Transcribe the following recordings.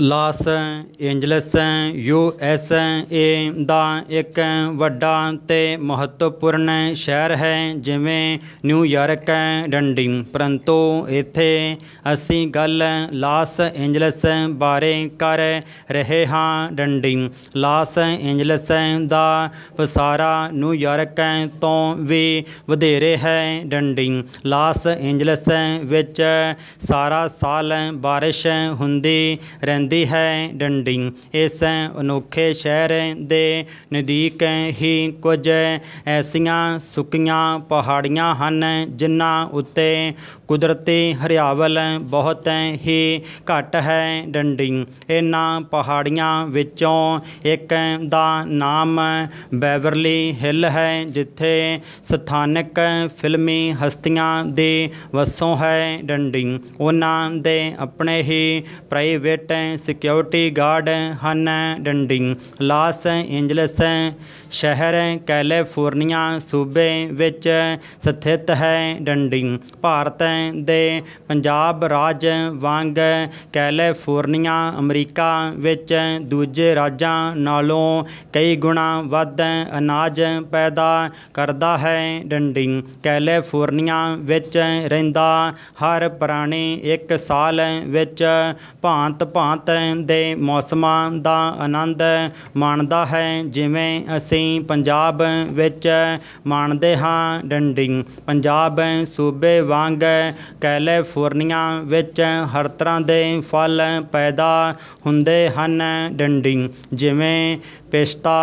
Las Angeles U S A ਦਾ ਇੱਕ ਵੱਡਾ ਤੇ ਮਹੱਤਵਪੂਰਨ ਸ਼ਹਿਰ ਹੈ ਜਿਵੇਂ ਨਿਊਯਾਰਕ ਡੰਡੀ ਪਰੰਤੂ ਇੱਥੇ ਅਸੀਂ ਗੱਲ ਲਾਸ ਐਂਜਲਸ ਬਾਰੇ ਕਰ ਰਹੇ ਹਾਂ ਡੰਡੀ ਲਾਸ ਐਂਜਲਸ ਦਾ ਪਸਾਰਾ ਨਿਊਯਾਰਕ ਤੋਂ ਵੀ ਵਧੇਰੇ ਹੈ ਡੰਡੀ ਲਾਸ ਐਂਜਲਸ ਵਿੱਚ ਸਾਰਾ ਸਾਲ ਬਾਰਿਸ਼ ਹੁੰਦੀ ਰਹਿੰਦੀ ਜਾਂਦੀ ਹੈ ਡੰਡੀ ਇਸ ਅਨੋਖੇ ਸ਼ਹਿਰ ਦੇ ਨਦੀਕ ਹੀ ਕੁਝ ਐਸੀਆਂ ਸੁੱਕੀਆਂ ਪਹਾੜੀਆਂ ਹਨ ਜਿਨ੍ਹਾਂ ਉੱਤੇ ਕੁਦਰਤੀ ਹਰਿਆਵਲ ਬਹੁਤ ਹੀ ਘੱਟ ਹੈ ਡੰਡੀ ਇਹਨਾਂ ਪਹਾੜੀਆਂ ਵਿੱਚੋਂ ਇੱਕ ਦਾ ਨਾਮ ਬੈਵਰਲੀ ਹਿੱਲ ਹੈ ਜਿੱਥੇ ਸਥਾਨਕ ਫਿਲਮੀ ਹਸਤੀਆਂ ਦੇ ਵਸੋਂ ਹੈ ਡੰਡੀ ਉਹਨਾਂ ਦੇ ਆਪਣੇ ਹੀ ਪ੍ਰਾਈਵੇਟ ਸਿਕਿਉਰਿਟੀ ਗਾਰਡ ਹਨ ਡੰਡਿੰਗ ਲਾਸ ਐਂਜਲਸ ਸ਼ਹਿਰ ਕੈਲੀਫੋਰਨੀਆ ਸੂਬੇ ਵਿੱਚ ਸਥਿਤ ਹੈ ਡੰਡਿੰਗ ਭਾਰਤ ਦੇ ਪੰਜਾਬ ਰਾਜ ਵਾਂਗ ਕੈਲੀਫੋਰਨੀਆ ਅਮਰੀਕਾ ਵਿੱਚ ਦੂਜੇ ਰਾਜਾਂ ਨਾਲੋਂ ਕਈ ਗੁਣਾ ਵੱਧ ਅਨਾਜ ਪੈਦਾ ਕਰਦਾ ਹੈ ਡੰਡਿੰਗ ਕੈਲੀਫੋਰਨੀਆ ਵਿੱਚ ਰਹਿੰਦਾ ਹਰ ਪ੍ਰਾਣੀ ਇੱਕ ਸਾਲ ਵਿੱਚ ਭਾਂਤ ਭਾਂਤ ਬਸੰਤ ਦੇ ਮੌਸਮਾਂ ਦਾ ਆਨੰਦ ਮਾਣਦਾ ਹੈ ਜਿਵੇਂ ਅਸੀਂ ਪੰਜਾਬ ਵਿੱਚ ਮਾਣਦੇ ਹਾਂ ਡੰਡਿੰਗ ਪੰਜਾਬ ਸੂਬੇ ਵਾਂਗ ਕੈਲੀਫੋਰਨੀਆ ਵਿੱਚ ਹਰ ਤਰ੍ਹਾਂ ਦੇ ਫਲ ਪੈਦਾ ਹੁੰਦੇ ਹਨ ਡੰਡਿੰਗ ਜਿਵੇਂ ਪਿਸਤਾ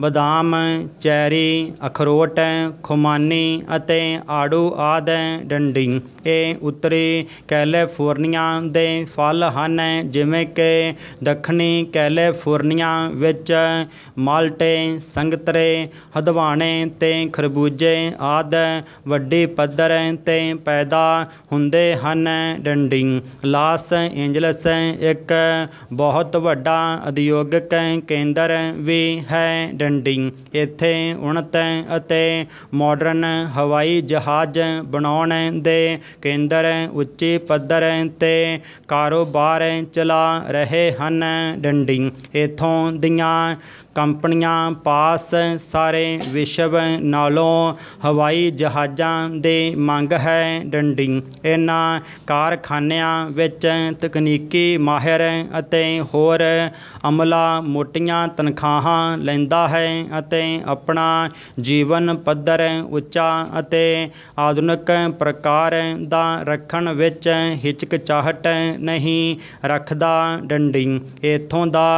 ਬਦਾਮ ਚੈਰੀ ਅਖਰੋਟ ਖੁਮਾਨੀ ਅਤੇ ਆੜੂ ਆਦਿ ਡੰਡੀ ਇਹ ਉੱਤਰੀ ਕੈਲੀਫੋਰਨੀਆ ਦੇ ਫਲ ਹਨ ਜਿਵੇਂ ਕਿ ਦੱਖਣੀ ਕੈਲੀਫੋਰਨੀਆ ਵਿੱਚ ਮਾਲਟੇ ਸੰਗਤਰੇ ਹਦਵਾਣੇ ਤੇ ਖਰਬੂਜੇ ਆਦਿ ਵੱਡੇ ਪੱਧਰ ਤੇ ਪੈਦਾ ਹੁੰਦੇ ਹਨ ਡੰਡੀ ਲਾਸ ਐਂਜਲਸ ਇੱਕ ਬਹੁਤ ਵੱਡਾ ਉਦਯੋਗਿਕ ਕੇਂਦਰ ਵੀ ਹੈ ਡੰਡੀ ਇੱਥੇ ਉਨਤ ਅਤੇ ਮਾਡਰਨ ਹਵਾਈ ਜਹਾਜ਼ ਬਣਾਉਣ ਦੇ ਕੇਂਦਰ ਉੱਚੇ ਪੱਧਰ ਤੇ ਕਾਰੋਬਾਰ ਚਲਾ ਰਹੇ ਹਨ ਡੰਡੀ ਇਥੋਂ ਦੀਆਂ ਕੰਪਨੀਆਂ ਪਾਸ ਸਾਰੇ ਵਿਸ਼ਵ ਨਾਲੋਂ ਹਵਾਈ ਜਹਾਜ਼ਾਂ ਦੇ ਮੰਗ ਹੈ ਡੰਡੀ ਇਹਨਾਂ ਕਾਰਖਾਨਿਆਂ ਵਿੱਚ ਤਕਨੀਕੀ ਮਾਹਿਰ ਅਤੇ ਹੋਰ ਅਮਲਾ ਮੋਟੀਆਂ ਤਨਖਾਹਾਂ ਲੈਂਦਾ ਹੈ ਅਤੇ ਆਪਣਾ ਜੀਵਨ ਪੱਧਰ ਉੱਚਾ ਅਤੇ ਆਧੁਨਿਕ ਪ੍ਰਕਾਰ ਦਾ ਰੱਖਣ ਵਿੱਚ ਹਿਚਕਚਾਹਟ ਨਹੀਂ ਰੱਖਦਾ ਡੰਡੀ ਇਥੋਂ ਦਾ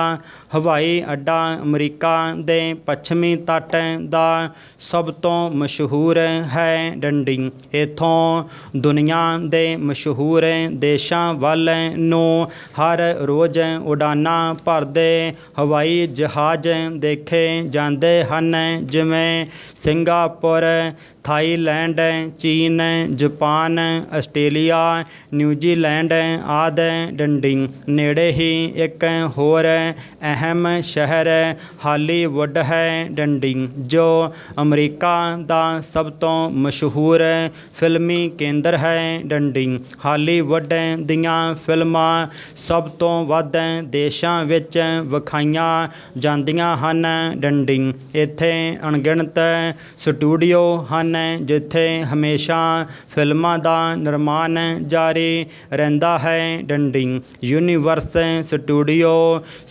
ਹਵਾਈ ਅੱਡਾ ਅਮਰੀਕਾ ਦੇ ਪੱਛਮੀ ਤੱਟ ਦਾ ਸਭ ਤੋਂ ਮਸ਼ਹੂਰ ਹੈ ਡੰਡੀ ਇਥੋਂ ਦੁਨੀਆ ਦੇ ਮਸ਼ਹੂਰ ਦੇਸ਼ਾਂ ਵੱਲ ਨੂੰ ਹਰ ਰੋਜ਼ ਉਡਾਨਾਂ ਭਰਦੇ ਹਵਾਈ ਜਹਾਜ਼ ਦੇਖੇ ਜਾਂਦੇ ਹਨ ਜਿਵੇਂ ਸਿੰਗਾਪੁਰ ਥਾਈਲੈਂਡ ਹੈ ਚੀਨ ਹੈ ਜਾਪਾਨ ਹੈ ਆਸਟ੍ਰੇਲੀਆ ਨਿਊਜ਼ੀਲੈਂਡ ਹੈ ਹੈ ਡੰਡਿੰਗ ਨੇੜੇ ਹੀ ਇੱਕ ਹੋਰ ਅਹਿਮ ਸ਼ਹਿਰ ਹੈ ਹਾਲੀਵੁੱਡ ਹੈ ਡੰਡਿੰਗ ਜੋ ਅਮਰੀਕਾ ਦਾ ਸਭ ਤੋਂ ਮਸ਼ਹੂਰ ਫਿਲਮੀ ਕੇਂਦਰ ਹੈ ਡੰਡਿੰਗ ਹਾਲੀਵੁੱਡ ਦੀਆਂ ਫਿਲਮਾਂ ਸਭ ਤੋਂ ਵੱਧ ਦੇਸ਼ਾਂ ਵਿੱਚ ਵਿਖਾਈਆਂ ਜਾਂਦੀਆਂ ਹਨ ਡੰਡਿੰਗ ਇੱਥੇ ਅਣਗਿਣਤ ਸਟੂਡੀਓ ਹਨ ਸਥਾਨ ਹੈ ਜਿੱਥੇ ਹਮੇਸ਼ਾ ਫਿਲਮਾਂ ਦਾ ਨਿਰਮਾਣ ਜਾਰੀ ਰਹਿੰਦਾ ਹੈ ਡੰਡਿੰਗ ਯੂਨੀਵਰਸ ਸਟੂਡੀਓ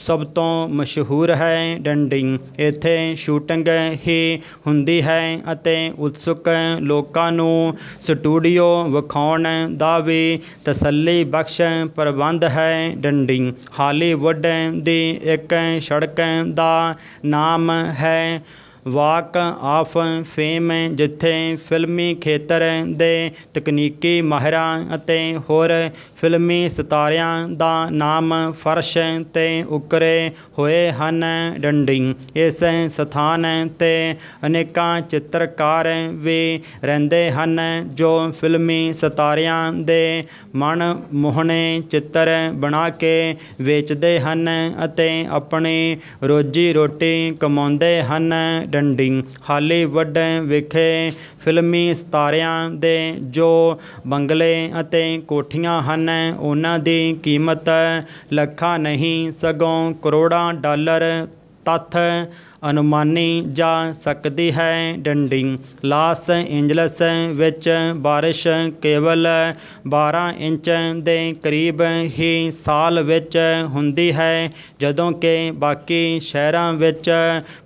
ਸਭ ਤੋਂ ਮਸ਼ਹੂਰ ਹੈ ਡੰਡਿੰਗ ਇੱਥੇ ਸ਼ੂਟਿੰਗ ਹੀ ਹੁੰਦੀ ਹੈ ਅਤੇ ਉਤਸੁਕ ਲੋਕਾਂ ਨੂੰ ਸਟੂਡੀਓ ਵਿਖਾਉਣ ਦਾ ਵੀ ਤਸੱਲੀ ਬਖਸ਼ ਪ੍ਰਬੰਧ ਹੈ ਡੰਡਿੰਗ ਹਾਲੀਵੁੱਡ ਦੀ ਇੱਕ ਸੜਕ ਦਾ ਨਾਮ ਹੈ ਵਾਕ ਆਫ ਫੇਮ ਜਿੱਥੇ ਫਿਲਮੀ ਖੇਤਰ ਦੇ ਤਕਨੀਕੀ ਮਾਹਿਰਾਂ ਅਤੇ ਹੋਰ ਫਿਲਮੀ ਸਿਤਾਰਿਆਂ ਦਾ ਨਾਮ ਫਰਸ਼ ਤੇ ਉਕਰੇ ਹੋਏ ਹਨ ਡੰਡੀ ਇਸ ਸਥਾਨ ਤੇ ਅਨੇਕਾਂ ਚਿੱਤਰਕਾਰ ਵੀ ਰਹਿੰਦੇ ਹਨ ਜੋ ਫਿਲਮੀ ਸਿਤਾਰਿਆਂ ਦੇ ਮਨ ਮੋਹਣੇ ਚਿੱਤਰ ਬਣਾ ਕੇ ਵੇਚਦੇ ਹਨ ਅਤੇ ਆਪਣੀ ਰੋਜੀ ਰੋਟੀ ਕਮਾਉਂਦੇ ਹਨ ਡੰਡੀ ਹਾਲੇ ਵੱਡੇ ਵਿਖੇ ਫਿਲਮੀ ਸਤਾਰਿਆਂ ਦੇ ਜੋ ਬੰਗਲੇ ਅਤੇ ਕੋਠੀਆਂ ਹਨ ਉਹਨਾਂ ਦੀ ਕੀਮਤ ਲੱਖਾਂ ਨਹੀਂ ਸਗੋਂ ਕਰੋੜਾਂ ਡਾਲਰ ਤੱਥ ਅਨੁਮਾਨੀ ਜਾ ਸਕਦੀ ਹੈ ਡੰਡਿੰਗ ਲਾਸ ਐਂਜਲਸ ਵਿੱਚ ਬਾਰਿਸ਼ ਕੇਵਲ 12 ਇੰਚ ਦੇ ਕਰੀਬ ਹੀ ਸਾਲ ਵਿੱਚ ਹੁੰਦੀ ਹੈ ਜਦੋਂ ਕਿ ਬਾਕੀ ਸ਼ਹਿਰਾਂ ਵਿੱਚ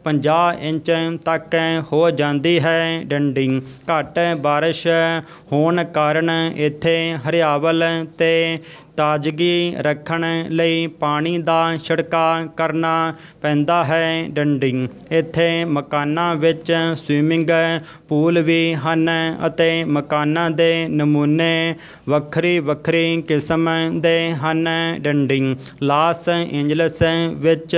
50 ਇੰਚ ਤੱਕ ਹੋ ਜਾਂਦੀ ਹੈ ਡੰਡਿੰਗ ਘੱਟ ਬਾਰਿਸ਼ ਹੋਣ ਕਾਰਨ ਇੱਥੇ ਹਰਿਆਵਲ ਤੇ ਤਾਜ਼ਗੀ ਰੱਖਣ ਲਈ ਪਾਣੀ ਦਾ ਛਿੜਕਾ ਕਰਨਾ ਪੈਂਦਾ ਹੈ ਡੰਡਿੰਗ ਇੱਥੇ ਮਕਾਨਾਂ ਵਿੱਚ ਸਵਿਮਿੰਗ ਪੂਲ ਵੀ ਹਨ ਅਤੇ ਮਕਾਨਾਂ ਦੇ ਨਮੂਨੇ ਵੱਖਰੀ ਵੱਖਰੀ ਕਿਸਮ ਦੇ ਹਨ ਡੰਡਿੰਗ ਲਾਸ ਐਂਜਲਸ ਵਿੱਚ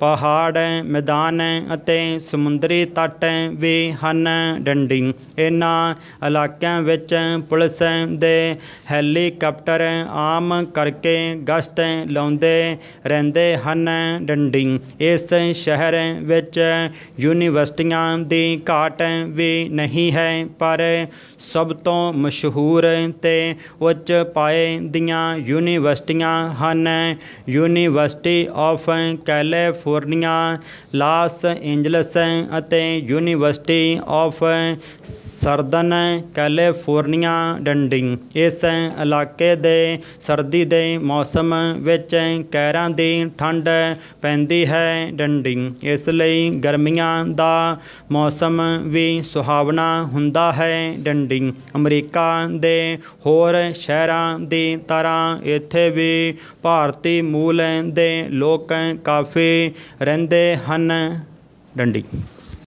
ਪਹਾੜ ਮੈਦਾਨ ਅਤੇ ਸਮੁੰਦਰੀ ਤੱਟ ਵੀ ਹਨ ਡੰਡਿੰਗ ਇਹਨਾਂ ਇਲਾਕਿਆਂ ਵਿੱਚ ਪੁਲਿਸ ਦੇ ਹੈਲੀਕਾਪਟਰ ਆਮ ਕਰਕੇ ਗਸ਼ਤ ਲਾਉਂਦੇ ਰਹਿੰਦੇ ਹਨ ਡੰਡਿੰਗ ਇਸ ਸ਼ਹਿਰ ਵਿੱਚ ਯੂਨੀਵਰਸਿਟੀਆਂ ਦੀ ਘਾਟ ਵੀ ਨਹੀਂ ਹੈ ਪਰ ਸਭ ਤੋਂ ਮਸ਼ਹੂਰ ਤੇ ਉੱਚ ਪਾਏ ਦੀਆਂ ਯੂਨੀਵਰਸਿਟੀਆਂ ਹਨ university of California Los Angeles ਅਤੇ ਯੂਨੀਵਰਸਿਟੀ ਆਫ ਸਰਦਨ ਕੈਲੀਫੋਰਨੀਆ ਡੰਡੀ ਇਸ ਇਲਾਕੇ ਦੇ ਸਰਦੀ ਦੇ ਮੌਸਮ ਵਿੱਚ ਕਹਿਰਾਂ ਦੀ ਠੰਡ ਪੈਂਦੀ ਹੈ ਡੰਡੀ ਇਸ ਲਈ ਗਰਮੀਆਂ ਦਾ ਮੌਸਮ ਵੀ ਸੁਹਾਵਣਾ ਹੁੰਦਾ ਹੈ ਡੰਡੀ ਅਮਰੀਕਾ ਦੇ ਹੋਰ ਸ਼ਹਿਰਾਂ ਦੀ ਤਰ੍ਹਾਂ ਇੱਥੇ ਵੀ ਭਾਰਤੀ ਮੂਲ ਦੇ ਲੋਕ ਕਾਫੀ ਰਹਿੰਦੇ ਹਨ ਡੰਡੀ